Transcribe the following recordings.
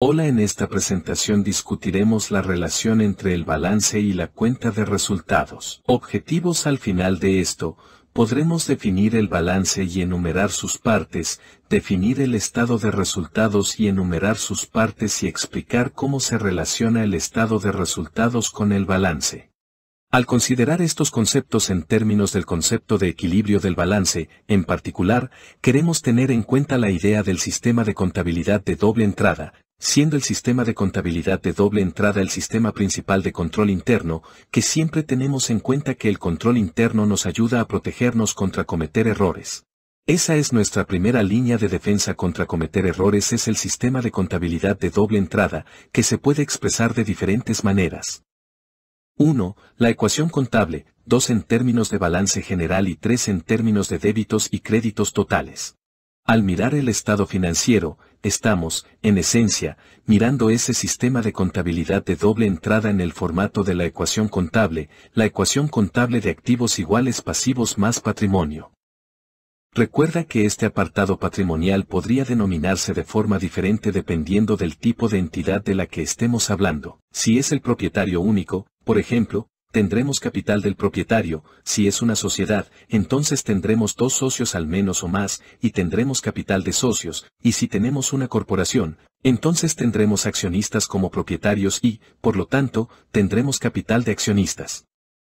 Hola en esta presentación discutiremos la relación entre el balance y la cuenta de resultados. Objetivos al final de esto, podremos definir el balance y enumerar sus partes, definir el estado de resultados y enumerar sus partes y explicar cómo se relaciona el estado de resultados con el balance. Al considerar estos conceptos en términos del concepto de equilibrio del balance, en particular, queremos tener en cuenta la idea del sistema de contabilidad de doble entrada, siendo el sistema de contabilidad de doble entrada el sistema principal de control interno, que siempre tenemos en cuenta que el control interno nos ayuda a protegernos contra cometer errores. Esa es nuestra primera línea de defensa contra cometer errores es el sistema de contabilidad de doble entrada, que se puede expresar de diferentes maneras. 1. La ecuación contable, 2 en términos de balance general y 3 en términos de débitos y créditos totales. Al mirar el estado financiero, estamos, en esencia, mirando ese sistema de contabilidad de doble entrada en el formato de la ecuación contable, la ecuación contable de activos iguales pasivos más patrimonio. Recuerda que este apartado patrimonial podría denominarse de forma diferente dependiendo del tipo de entidad de la que estemos hablando. Si es el propietario único, por ejemplo, Tendremos capital del propietario, si es una sociedad, entonces tendremos dos socios al menos o más, y tendremos capital de socios, y si tenemos una corporación, entonces tendremos accionistas como propietarios y, por lo tanto, tendremos capital de accionistas.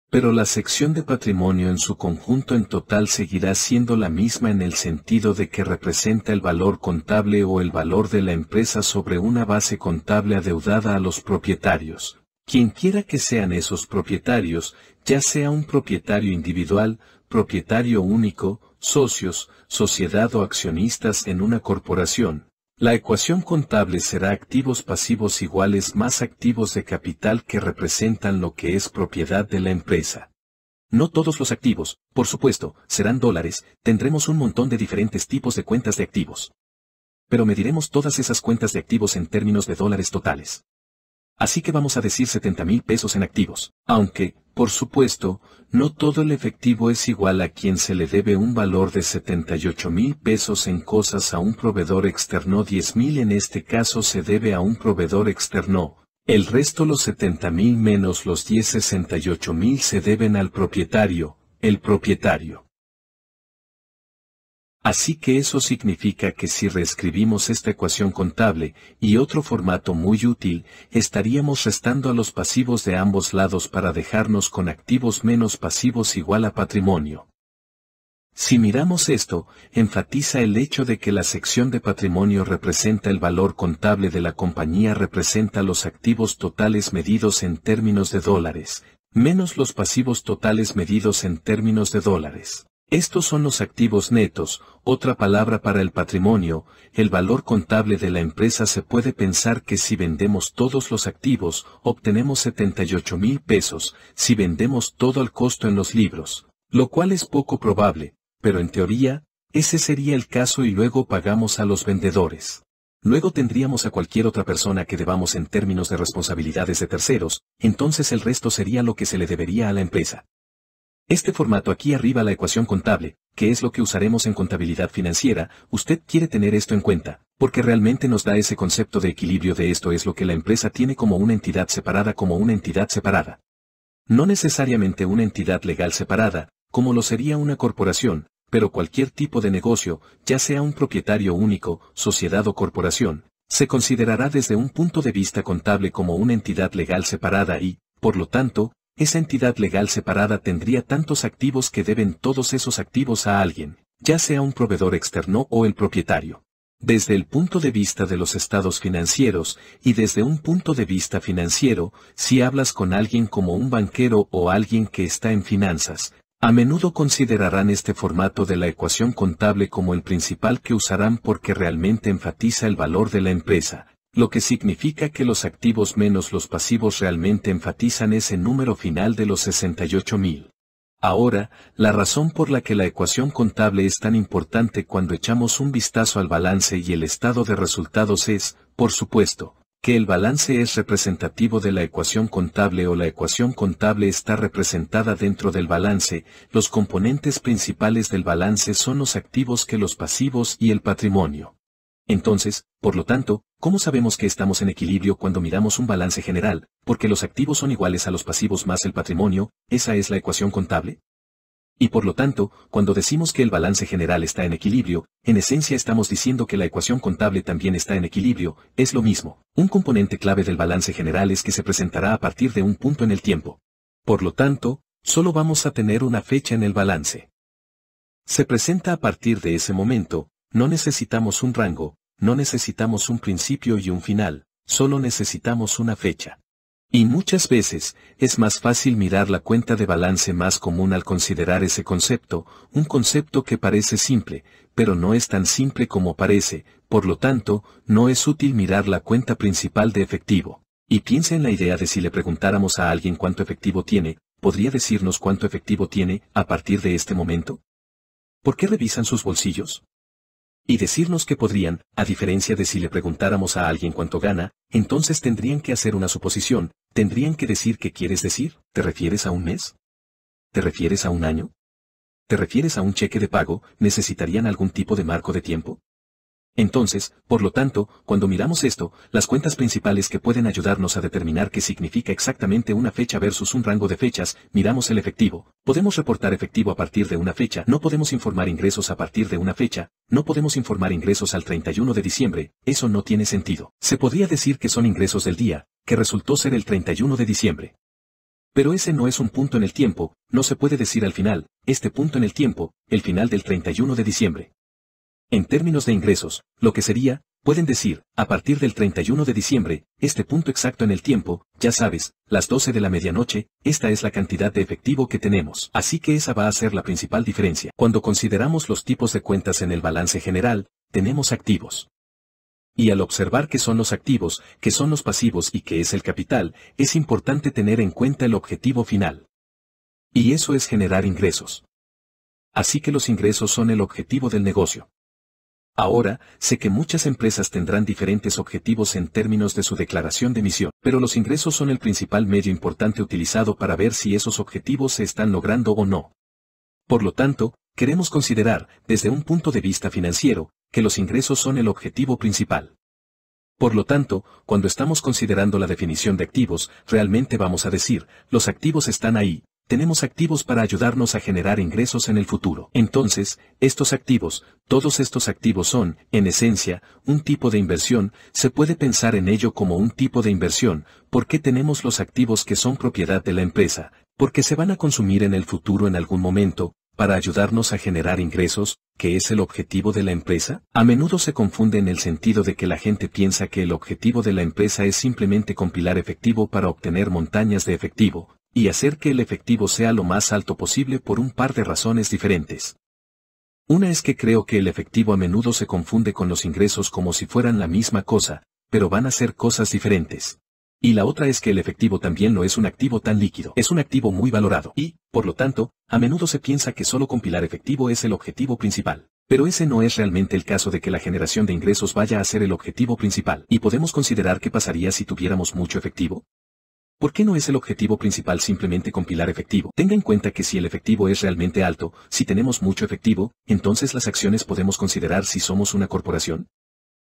Pero la sección de patrimonio en su conjunto en total seguirá siendo la misma en el sentido de que representa el valor contable o el valor de la empresa sobre una base contable adeudada a los propietarios. Quienquiera que sean esos propietarios, ya sea un propietario individual, propietario único, socios, sociedad o accionistas en una corporación, la ecuación contable será activos pasivos iguales más activos de capital que representan lo que es propiedad de la empresa. No todos los activos, por supuesto, serán dólares, tendremos un montón de diferentes tipos de cuentas de activos. Pero mediremos todas esas cuentas de activos en términos de dólares totales. Así que vamos a decir 70 mil pesos en activos. Aunque, por supuesto, no todo el efectivo es igual a quien se le debe un valor de 78 mil pesos en cosas a un proveedor externo 10 mil en este caso se debe a un proveedor externo. El resto los 70 mil menos los 10 68 mil se deben al propietario, el propietario. Así que eso significa que si reescribimos esta ecuación contable, y otro formato muy útil, estaríamos restando a los pasivos de ambos lados para dejarnos con activos menos pasivos igual a patrimonio. Si miramos esto, enfatiza el hecho de que la sección de patrimonio representa el valor contable de la compañía representa los activos totales medidos en términos de dólares, menos los pasivos totales medidos en términos de dólares. Estos son los activos netos, otra palabra para el patrimonio, el valor contable de la empresa se puede pensar que si vendemos todos los activos, obtenemos 78 mil pesos, si vendemos todo al costo en los libros, lo cual es poco probable, pero en teoría, ese sería el caso y luego pagamos a los vendedores. Luego tendríamos a cualquier otra persona que debamos en términos de responsabilidades de terceros, entonces el resto sería lo que se le debería a la empresa. Este formato aquí arriba la ecuación contable, que es lo que usaremos en contabilidad financiera, usted quiere tener esto en cuenta, porque realmente nos da ese concepto de equilibrio de esto es lo que la empresa tiene como una entidad separada como una entidad separada. No necesariamente una entidad legal separada, como lo sería una corporación, pero cualquier tipo de negocio, ya sea un propietario único, sociedad o corporación, se considerará desde un punto de vista contable como una entidad legal separada y, por lo tanto, esa entidad legal separada tendría tantos activos que deben todos esos activos a alguien, ya sea un proveedor externo o el propietario. Desde el punto de vista de los estados financieros y desde un punto de vista financiero, si hablas con alguien como un banquero o alguien que está en finanzas, a menudo considerarán este formato de la ecuación contable como el principal que usarán porque realmente enfatiza el valor de la empresa, lo que significa que los activos menos los pasivos realmente enfatizan ese número final de los 68.000. Ahora, la razón por la que la ecuación contable es tan importante cuando echamos un vistazo al balance y el estado de resultados es, por supuesto, que el balance es representativo de la ecuación contable o la ecuación contable está representada dentro del balance, los componentes principales del balance son los activos que los pasivos y el patrimonio. Entonces, por lo tanto, ¿cómo sabemos que estamos en equilibrio cuando miramos un balance general? Porque los activos son iguales a los pasivos más el patrimonio, ¿esa es la ecuación contable? Y por lo tanto, cuando decimos que el balance general está en equilibrio, en esencia estamos diciendo que la ecuación contable también está en equilibrio, es lo mismo. Un componente clave del balance general es que se presentará a partir de un punto en el tiempo. Por lo tanto, solo vamos a tener una fecha en el balance. Se presenta a partir de ese momento, no necesitamos un rango, no necesitamos un principio y un final, solo necesitamos una fecha. Y muchas veces, es más fácil mirar la cuenta de balance más común al considerar ese concepto, un concepto que parece simple, pero no es tan simple como parece, por lo tanto, no es útil mirar la cuenta principal de efectivo. Y piensa en la idea de si le preguntáramos a alguien cuánto efectivo tiene, ¿podría decirnos cuánto efectivo tiene, a partir de este momento? ¿Por qué revisan sus bolsillos? y decirnos que podrían, a diferencia de si le preguntáramos a alguien cuánto gana, entonces tendrían que hacer una suposición, tendrían que decir qué quieres decir, ¿te refieres a un mes? ¿Te refieres a un año? ¿Te refieres a un cheque de pago? ¿Necesitarían algún tipo de marco de tiempo? Entonces, por lo tanto, cuando miramos esto, las cuentas principales que pueden ayudarnos a determinar qué significa exactamente una fecha versus un rango de fechas, miramos el efectivo. Podemos reportar efectivo a partir de una fecha, no podemos informar ingresos a partir de una fecha, no podemos informar ingresos al 31 de diciembre, eso no tiene sentido. Se podría decir que son ingresos del día, que resultó ser el 31 de diciembre. Pero ese no es un punto en el tiempo, no se puede decir al final, este punto en el tiempo, el final del 31 de diciembre. En términos de ingresos, lo que sería, pueden decir, a partir del 31 de diciembre, este punto exacto en el tiempo, ya sabes, las 12 de la medianoche, esta es la cantidad de efectivo que tenemos. Así que esa va a ser la principal diferencia. Cuando consideramos los tipos de cuentas en el balance general, tenemos activos. Y al observar qué son los activos, qué son los pasivos y qué es el capital, es importante tener en cuenta el objetivo final. Y eso es generar ingresos. Así que los ingresos son el objetivo del negocio. Ahora, sé que muchas empresas tendrán diferentes objetivos en términos de su declaración de misión, pero los ingresos son el principal medio importante utilizado para ver si esos objetivos se están logrando o no. Por lo tanto, queremos considerar, desde un punto de vista financiero, que los ingresos son el objetivo principal. Por lo tanto, cuando estamos considerando la definición de activos, realmente vamos a decir, los activos están ahí, tenemos activos para ayudarnos a generar ingresos en el futuro. Entonces, estos activos, todos estos activos son, en esencia, un tipo de inversión, se puede pensar en ello como un tipo de inversión, porque tenemos los activos que son propiedad de la empresa, porque se van a consumir en el futuro en algún momento, para ayudarnos a generar ingresos, que es el objetivo de la empresa? A menudo se confunde en el sentido de que la gente piensa que el objetivo de la empresa es simplemente compilar efectivo para obtener montañas de efectivo, y hacer que el efectivo sea lo más alto posible por un par de razones diferentes. Una es que creo que el efectivo a menudo se confunde con los ingresos como si fueran la misma cosa, pero van a ser cosas diferentes. Y la otra es que el efectivo también no es un activo tan líquido, es un activo muy valorado, y, por lo tanto, a menudo se piensa que solo compilar efectivo es el objetivo principal. Pero ese no es realmente el caso de que la generación de ingresos vaya a ser el objetivo principal, y podemos considerar qué pasaría si tuviéramos mucho efectivo. ¿Por qué no es el objetivo principal simplemente compilar efectivo? Tenga en cuenta que si el efectivo es realmente alto, si tenemos mucho efectivo, entonces las acciones podemos considerar si somos una corporación.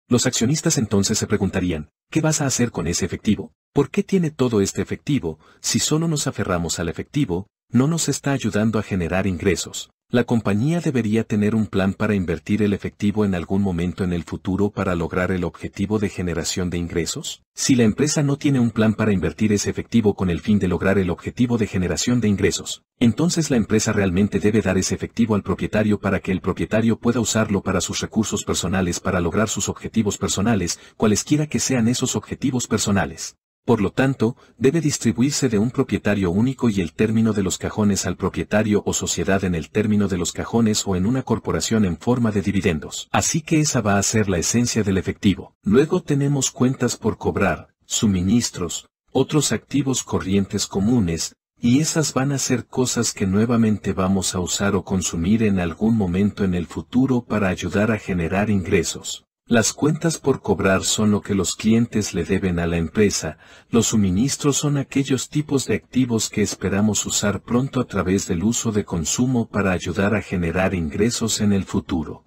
Los accionistas entonces se preguntarían, ¿qué vas a hacer con ese efectivo? ¿Por qué tiene todo este efectivo, si solo nos aferramos al efectivo, no nos está ayudando a generar ingresos? la compañía debería tener un plan para invertir el efectivo en algún momento en el futuro para lograr el objetivo de generación de ingresos? Si la empresa no tiene un plan para invertir ese efectivo con el fin de lograr el objetivo de generación de ingresos, entonces la empresa realmente debe dar ese efectivo al propietario para que el propietario pueda usarlo para sus recursos personales para lograr sus objetivos personales, cualesquiera que sean esos objetivos personales. Por lo tanto, debe distribuirse de un propietario único y el término de los cajones al propietario o sociedad en el término de los cajones o en una corporación en forma de dividendos. Así que esa va a ser la esencia del efectivo. Luego tenemos cuentas por cobrar, suministros, otros activos corrientes comunes, y esas van a ser cosas que nuevamente vamos a usar o consumir en algún momento en el futuro para ayudar a generar ingresos. Las cuentas por cobrar son lo que los clientes le deben a la empresa, los suministros son aquellos tipos de activos que esperamos usar pronto a través del uso de consumo para ayudar a generar ingresos en el futuro.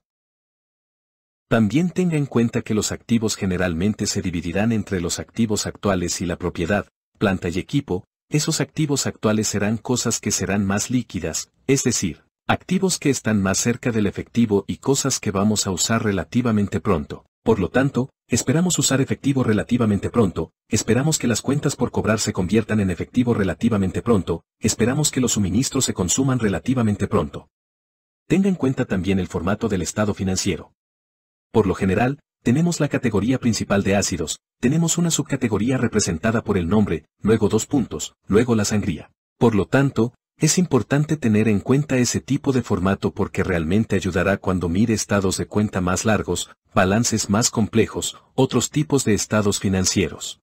También tenga en cuenta que los activos generalmente se dividirán entre los activos actuales y la propiedad, planta y equipo, esos activos actuales serán cosas que serán más líquidas, es decir, Activos que están más cerca del efectivo y cosas que vamos a usar relativamente pronto. Por lo tanto, esperamos usar efectivo relativamente pronto, esperamos que las cuentas por cobrar se conviertan en efectivo relativamente pronto, esperamos que los suministros se consuman relativamente pronto. Tenga en cuenta también el formato del estado financiero. Por lo general, tenemos la categoría principal de ácidos, tenemos una subcategoría representada por el nombre, luego dos puntos, luego la sangría. Por lo tanto, es importante tener en cuenta ese tipo de formato porque realmente ayudará cuando mire estados de cuenta más largos, balances más complejos, otros tipos de estados financieros.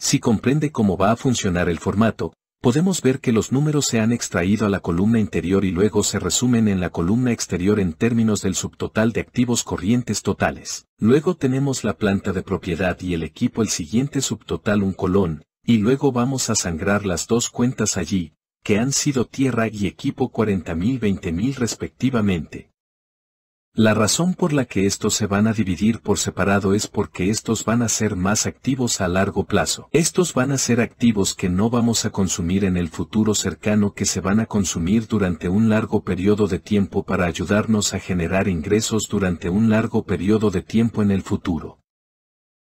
Si comprende cómo va a funcionar el formato, podemos ver que los números se han extraído a la columna interior y luego se resumen en la columna exterior en términos del subtotal de activos corrientes totales. Luego tenemos la planta de propiedad y el equipo el siguiente subtotal un colón, y luego vamos a sangrar las dos cuentas allí, que han sido tierra y equipo 40.000-20.000 respectivamente. La razón por la que estos se van a dividir por separado es porque estos van a ser más activos a largo plazo. Estos van a ser activos que no vamos a consumir en el futuro cercano que se van a consumir durante un largo periodo de tiempo para ayudarnos a generar ingresos durante un largo periodo de tiempo en el futuro.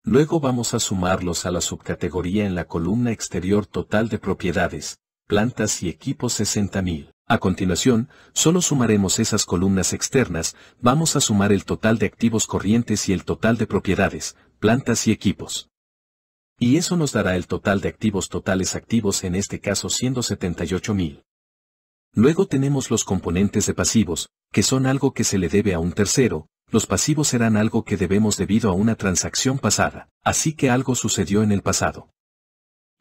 Luego vamos a sumarlos a la subcategoría en la columna exterior total de propiedades, plantas y equipos 60.000. A continuación, solo sumaremos esas columnas externas, vamos a sumar el total de activos corrientes y el total de propiedades, plantas y equipos. Y eso nos dará el total de activos totales activos en este caso 178.000. Luego tenemos los componentes de pasivos, que son algo que se le debe a un tercero, los pasivos serán algo que debemos debido a una transacción pasada, así que algo sucedió en el pasado.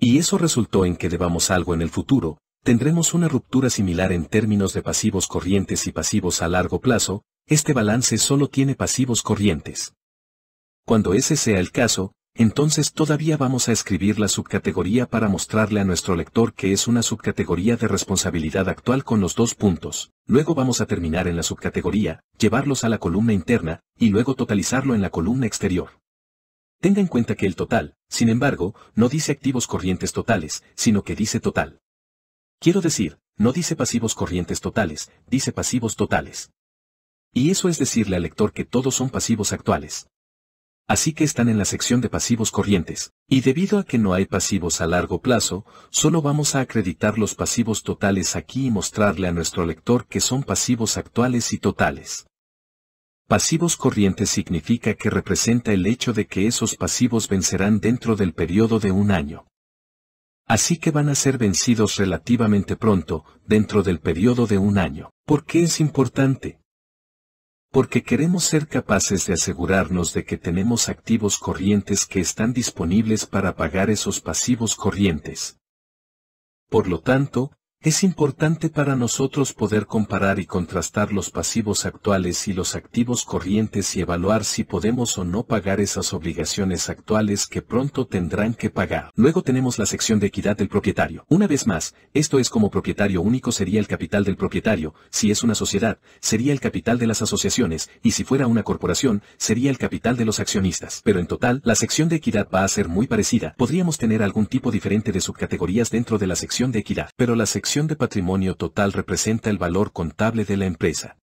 Y eso resultó en que debamos algo en el futuro, tendremos una ruptura similar en términos de pasivos corrientes y pasivos a largo plazo, este balance solo tiene pasivos corrientes. Cuando ese sea el caso, entonces todavía vamos a escribir la subcategoría para mostrarle a nuestro lector que es una subcategoría de responsabilidad actual con los dos puntos, luego vamos a terminar en la subcategoría, llevarlos a la columna interna, y luego totalizarlo en la columna exterior. Tenga en cuenta que el total, sin embargo, no dice activos corrientes totales, sino que dice total. Quiero decir, no dice pasivos corrientes totales, dice pasivos totales. Y eso es decirle al lector que todos son pasivos actuales. Así que están en la sección de pasivos corrientes, y debido a que no hay pasivos a largo plazo, solo vamos a acreditar los pasivos totales aquí y mostrarle a nuestro lector que son pasivos actuales y totales. Pasivos corrientes significa que representa el hecho de que esos pasivos vencerán dentro del periodo de un año. Así que van a ser vencidos relativamente pronto, dentro del periodo de un año. ¿Por qué es importante? Porque queremos ser capaces de asegurarnos de que tenemos activos corrientes que están disponibles para pagar esos pasivos corrientes. Por lo tanto, es importante para nosotros poder comparar y contrastar los pasivos actuales y los activos corrientes y evaluar si podemos o no pagar esas obligaciones actuales que pronto tendrán que pagar. Luego tenemos la sección de equidad del propietario. Una vez más, esto es como propietario único sería el capital del propietario, si es una sociedad, sería el capital de las asociaciones, y si fuera una corporación, sería el capital de los accionistas. Pero en total, la sección de equidad va a ser muy parecida. Podríamos tener algún tipo diferente de subcategorías dentro de la sección de equidad, pero la sección de patrimonio total representa el valor contable de la empresa.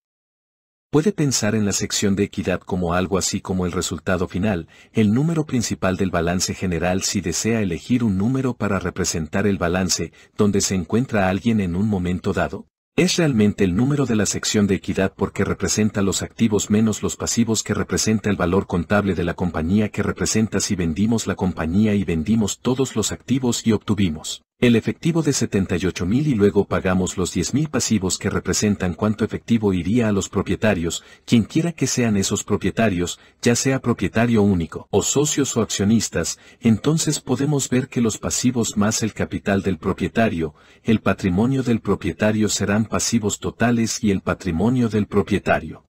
Puede pensar en la sección de equidad como algo así como el resultado final, el número principal del balance general si desea elegir un número para representar el balance, donde se encuentra alguien en un momento dado. Es realmente el número de la sección de equidad porque representa los activos menos los pasivos que representa el valor contable de la compañía que representa si vendimos la compañía y vendimos todos los activos y obtuvimos el efectivo de 78.000 y luego pagamos los 10.000 pasivos que representan cuánto efectivo iría a los propietarios, quien quiera que sean esos propietarios, ya sea propietario único o socios o accionistas, entonces podemos ver que los pasivos más el capital del propietario, el patrimonio del propietario serán pasivos totales y el patrimonio del propietario.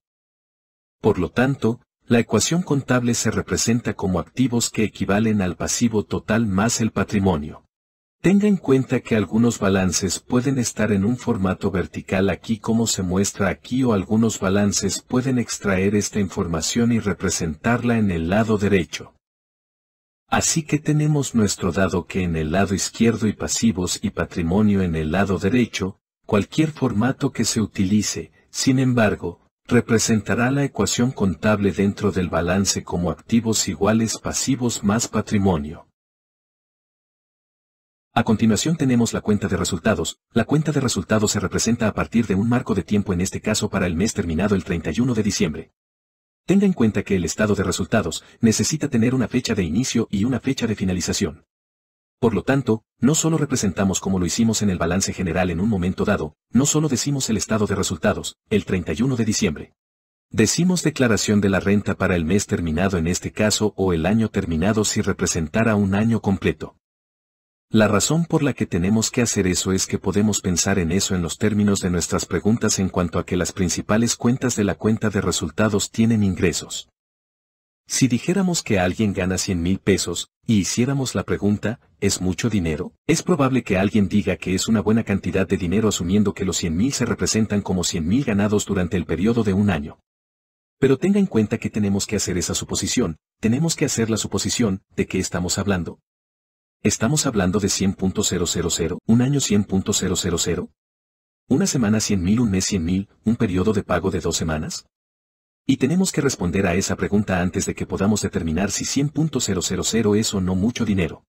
Por lo tanto, la ecuación contable se representa como activos que equivalen al pasivo total más el patrimonio. Tenga en cuenta que algunos balances pueden estar en un formato vertical aquí como se muestra aquí o algunos balances pueden extraer esta información y representarla en el lado derecho. Así que tenemos nuestro dado que en el lado izquierdo y pasivos y patrimonio en el lado derecho, cualquier formato que se utilice, sin embargo, representará la ecuación contable dentro del balance como activos iguales pasivos más patrimonio. A continuación tenemos la cuenta de resultados. La cuenta de resultados se representa a partir de un marco de tiempo en este caso para el mes terminado el 31 de diciembre. Tenga en cuenta que el estado de resultados necesita tener una fecha de inicio y una fecha de finalización. Por lo tanto, no solo representamos como lo hicimos en el balance general en un momento dado, no solo decimos el estado de resultados, el 31 de diciembre. Decimos declaración de la renta para el mes terminado en este caso o el año terminado si representara un año completo. La razón por la que tenemos que hacer eso es que podemos pensar en eso en los términos de nuestras preguntas en cuanto a que las principales cuentas de la cuenta de resultados tienen ingresos. Si dijéramos que alguien gana 100 mil pesos, y hiciéramos la pregunta, ¿es mucho dinero? Es probable que alguien diga que es una buena cantidad de dinero asumiendo que los 100 mil se representan como 100 mil ganados durante el periodo de un año. Pero tenga en cuenta que tenemos que hacer esa suposición, tenemos que hacer la suposición, ¿de qué estamos hablando? Estamos hablando de 100.000, un año 100.000. Una semana 100.000, un mes 100.000, un periodo de pago de dos semanas. Y tenemos que responder a esa pregunta antes de que podamos determinar si 100.000 es o no mucho dinero.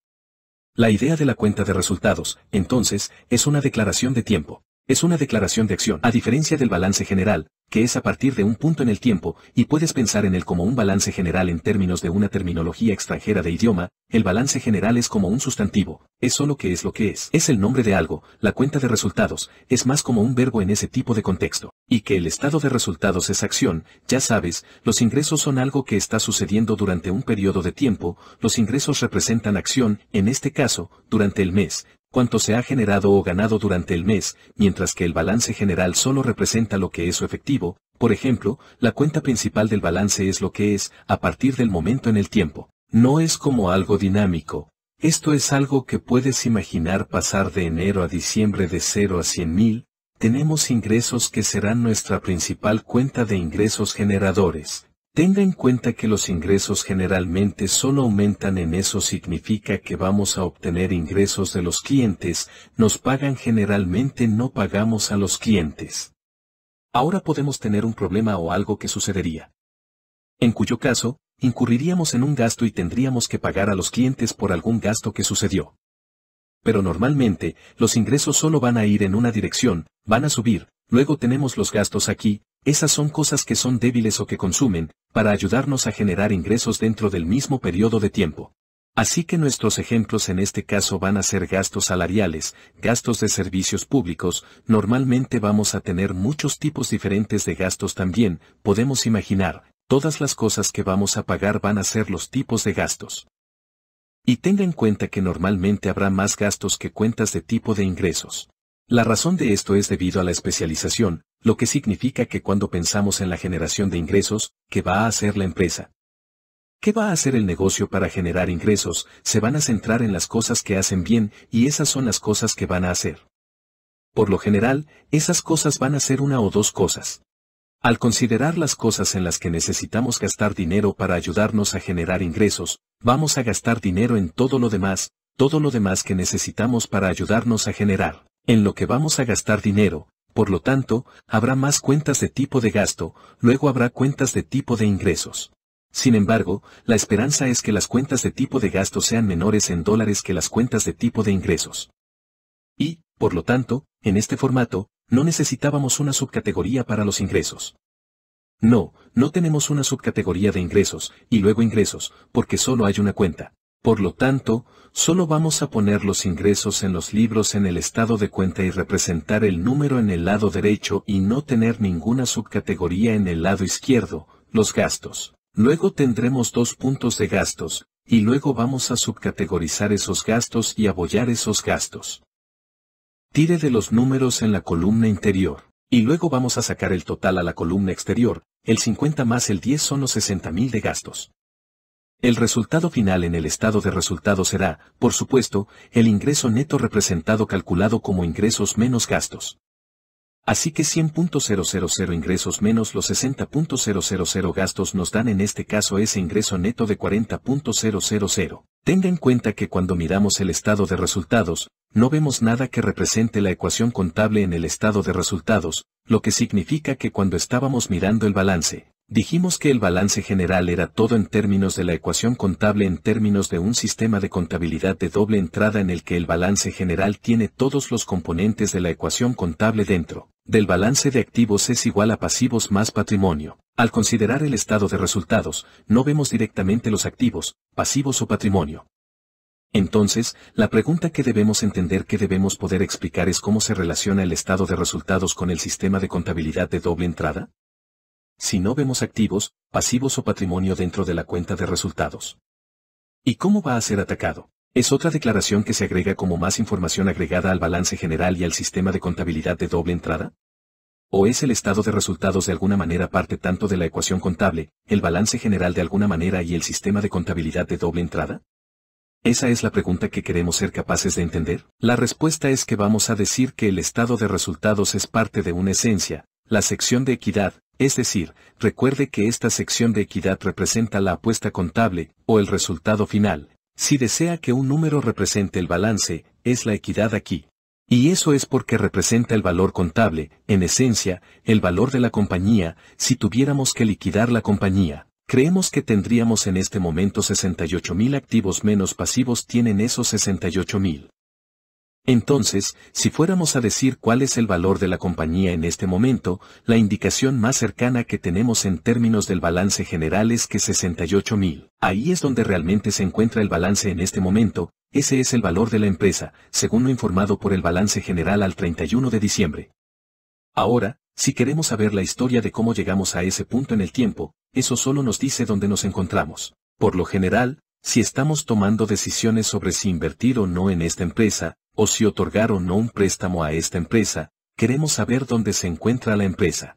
La idea de la cuenta de resultados, entonces, es una declaración de tiempo. Es una declaración de acción, a diferencia del balance general, que es a partir de un punto en el tiempo, y puedes pensar en él como un balance general en términos de una terminología extranjera de idioma, el balance general es como un sustantivo, es solo que es lo que es. Es el nombre de algo, la cuenta de resultados, es más como un verbo en ese tipo de contexto. Y que el estado de resultados es acción, ya sabes, los ingresos son algo que está sucediendo durante un periodo de tiempo, los ingresos representan acción, en este caso, durante el mes, cuánto se ha generado o ganado durante el mes, mientras que el balance general solo representa lo que es su efectivo, por ejemplo, la cuenta principal del balance es lo que es, a partir del momento en el tiempo. No es como algo dinámico. Esto es algo que puedes imaginar pasar de enero a diciembre de 0 a 100 mil, tenemos ingresos que serán nuestra principal cuenta de ingresos generadores. Tenga en cuenta que los ingresos generalmente solo aumentan en eso significa que vamos a obtener ingresos de los clientes, nos pagan generalmente no pagamos a los clientes. Ahora podemos tener un problema o algo que sucedería. En cuyo caso, incurriríamos en un gasto y tendríamos que pagar a los clientes por algún gasto que sucedió. Pero normalmente, los ingresos solo van a ir en una dirección, van a subir, luego tenemos los gastos aquí, esas son cosas que son débiles o que consumen, para ayudarnos a generar ingresos dentro del mismo periodo de tiempo. Así que nuestros ejemplos en este caso van a ser gastos salariales, gastos de servicios públicos, normalmente vamos a tener muchos tipos diferentes de gastos también, podemos imaginar, todas las cosas que vamos a pagar van a ser los tipos de gastos. Y tenga en cuenta que normalmente habrá más gastos que cuentas de tipo de ingresos. La razón de esto es debido a la especialización, lo que significa que cuando pensamos en la generación de ingresos, ¿qué va a hacer la empresa? ¿Qué va a hacer el negocio para generar ingresos? Se van a centrar en las cosas que hacen bien y esas son las cosas que van a hacer. Por lo general, esas cosas van a ser una o dos cosas. Al considerar las cosas en las que necesitamos gastar dinero para ayudarnos a generar ingresos, vamos a gastar dinero en todo lo demás, todo lo demás que necesitamos para ayudarnos a generar. En lo que vamos a gastar dinero, por lo tanto, habrá más cuentas de tipo de gasto, luego habrá cuentas de tipo de ingresos. Sin embargo, la esperanza es que las cuentas de tipo de gasto sean menores en dólares que las cuentas de tipo de ingresos. Y, por lo tanto, en este formato, no necesitábamos una subcategoría para los ingresos. No, no tenemos una subcategoría de ingresos, y luego ingresos, porque solo hay una cuenta. Por lo tanto, solo vamos a poner los ingresos en los libros en el estado de cuenta y representar el número en el lado derecho y no tener ninguna subcategoría en el lado izquierdo, los gastos. Luego tendremos dos puntos de gastos, y luego vamos a subcategorizar esos gastos y abollar esos gastos. Tire de los números en la columna interior, y luego vamos a sacar el total a la columna exterior, el 50 más el 10 son los 60.000 de gastos. El resultado final en el estado de resultados será, por supuesto, el ingreso neto representado calculado como ingresos menos gastos. Así que 100.000 ingresos menos los 60.000 gastos nos dan en este caso ese ingreso neto de 40.000. Tenga en cuenta que cuando miramos el estado de resultados, no vemos nada que represente la ecuación contable en el estado de resultados, lo que significa que cuando estábamos mirando el balance, Dijimos que el balance general era todo en términos de la ecuación contable en términos de un sistema de contabilidad de doble entrada en el que el balance general tiene todos los componentes de la ecuación contable dentro. Del balance de activos es igual a pasivos más patrimonio. Al considerar el estado de resultados, no vemos directamente los activos, pasivos o patrimonio. Entonces, la pregunta que debemos entender que debemos poder explicar es cómo se relaciona el estado de resultados con el sistema de contabilidad de doble entrada si no vemos activos, pasivos o patrimonio dentro de la cuenta de resultados. ¿Y cómo va a ser atacado? Es otra declaración que se agrega como más información agregada al balance general y al sistema de contabilidad de doble entrada. ¿O es el estado de resultados de alguna manera parte tanto de la ecuación contable, el balance general de alguna manera y el sistema de contabilidad de doble entrada? Esa es la pregunta que queremos ser capaces de entender. La respuesta es que vamos a decir que el estado de resultados es parte de una esencia, la sección de equidad, es decir, recuerde que esta sección de equidad representa la apuesta contable, o el resultado final. Si desea que un número represente el balance, es la equidad aquí. Y eso es porque representa el valor contable, en esencia, el valor de la compañía, si tuviéramos que liquidar la compañía. Creemos que tendríamos en este momento 68.000 activos menos pasivos tienen esos 68.000. Entonces, si fuéramos a decir cuál es el valor de la compañía en este momento, la indicación más cercana que tenemos en términos del balance general es que 68,000. Ahí es donde realmente se encuentra el balance en este momento, ese es el valor de la empresa, según lo informado por el balance general al 31 de diciembre. Ahora, si queremos saber la historia de cómo llegamos a ese punto en el tiempo, eso solo nos dice dónde nos encontramos. Por lo general, si estamos tomando decisiones sobre si invertir o no en esta empresa, o si otorgaron o no un préstamo a esta empresa, queremos saber dónde se encuentra la empresa.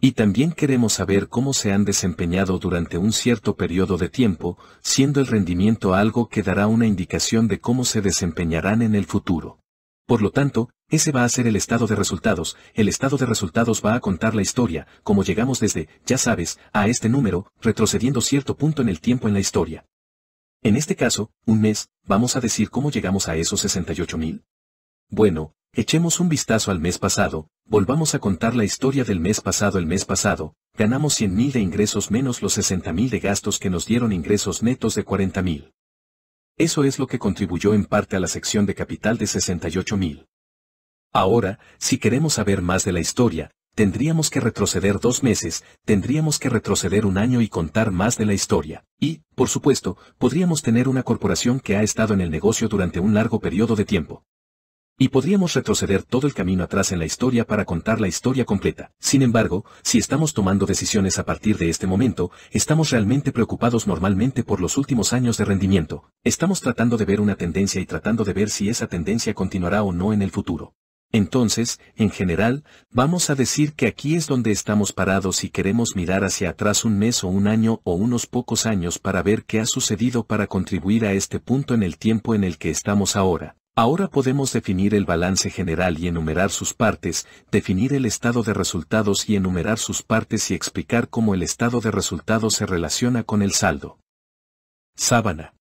Y también queremos saber cómo se han desempeñado durante un cierto periodo de tiempo, siendo el rendimiento algo que dará una indicación de cómo se desempeñarán en el futuro. Por lo tanto, ese va a ser el estado de resultados, el estado de resultados va a contar la historia, como llegamos desde, ya sabes, a este número, retrocediendo cierto punto en el tiempo en la historia. En este caso, un mes, vamos a decir cómo llegamos a esos 68.000. Bueno, echemos un vistazo al mes pasado, volvamos a contar la historia del mes pasado el mes pasado, ganamos 100.000 de ingresos menos los 60.000 de gastos que nos dieron ingresos netos de 40.000. Eso es lo que contribuyó en parte a la sección de capital de 68.000. Ahora, si queremos saber más de la historia, tendríamos que retroceder dos meses, tendríamos que retroceder un año y contar más de la historia. Y, por supuesto, podríamos tener una corporación que ha estado en el negocio durante un largo periodo de tiempo. Y podríamos retroceder todo el camino atrás en la historia para contar la historia completa. Sin embargo, si estamos tomando decisiones a partir de este momento, estamos realmente preocupados normalmente por los últimos años de rendimiento. Estamos tratando de ver una tendencia y tratando de ver si esa tendencia continuará o no en el futuro. Entonces, en general, vamos a decir que aquí es donde estamos parados y queremos mirar hacia atrás un mes o un año o unos pocos años para ver qué ha sucedido para contribuir a este punto en el tiempo en el que estamos ahora. Ahora podemos definir el balance general y enumerar sus partes, definir el estado de resultados y enumerar sus partes y explicar cómo el estado de resultados se relaciona con el saldo. Sábana.